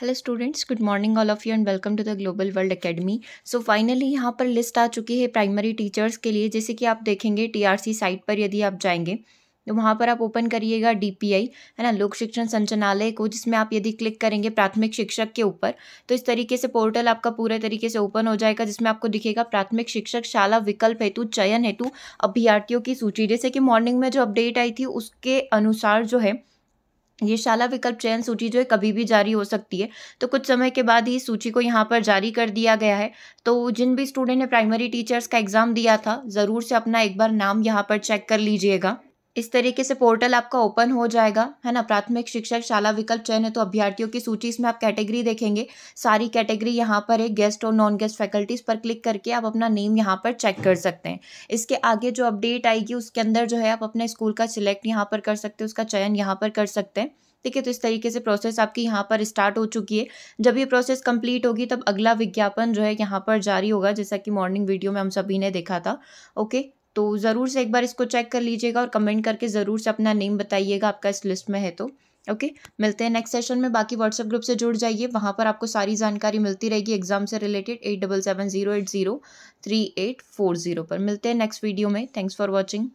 hello students good morning all of you and welcome to the global world academy so finally यहाँ पर list आ चुकी है primary teachers के लिए जैसे कि आप देखेंगे टीआरसी साइट पर यदि आप जाएंगे तो वहाँ पर आप ओपन करिएगा डीपीआई है ना लोक शिक्षण संचालय को जिसमें आप यदि क्लिक करेंगे प्राथमिक शिक्षक के ऊपर तो इस तरीके से पोर्टल आपका पूरे तरीके से ओपन हो जाएगा जिसमें आपको दिखेगा प्राथमिक शिक्षक शाला विकल्प हेतु चयन हेतु अभ्यर्थियों की सूची जैसे कि मॉर्निंग में जो अपडेट आई थी उसके अनुसार जो है ये शाला विकल्प चयन सूची जो है कभी भी जारी हो सकती है तो कुछ समय के बाद ही सूची को यहाँ पर जारी कर दिया गया है तो जिन भी स्टूडेंट ने प्राइमरी टीचर्स का एग्ज़ाम दिया था ज़रूर से अपना एक बार नाम यहाँ पर चेक कर लीजिएगा इस तरीके से पोर्टल आपका ओपन हो जाएगा है ना प्राथमिक शिक्षक शाला विकल्प चयन है तो अभ्यर्थियों की सूची इसमें आप कैटेगरी देखेंगे सारी कैटेगरी यहाँ पर है गेस्ट और नॉन गेस्ट फैकल्टीज पर क्लिक करके आप अपना नेम यहाँ पर चेक कर सकते हैं इसके आगे जो अपडेट आएगी उसके अंदर जो है आप अपने स्कूल का सिलेक्ट यहाँ पर कर सकते हैं उसका चयन यहाँ पर कर सकते हैं ठीक है तो इस तरीके से प्रोसेस आपकी यहाँ पर स्टार्ट हो चुकी है जब ये प्रोसेस कंप्लीट होगी तब अगला विज्ञापन जो है यहाँ पर जारी होगा जैसा कि मॉर्निंग वीडियो में हम सभी ने देखा था ओके तो ज़रूर से एक बार इसको चेक कर लीजिएगा और कमेंट करके ज़रूर से अपना नेम बताइएगा आपका इस लिस्ट में है तो ओके मिलते हैं नेक्स्ट सेशन में बाकी व्हाट्सएप ग्रुप से जुड़ जाइए वहाँ पर आपको सारी जानकारी मिलती रहेगी एग्जाम से related eight double seven zero eight zero three eight four zero पर मिलते हैं नेक्स्ट वीडियो में थैंक्स फॉर वॉचिंग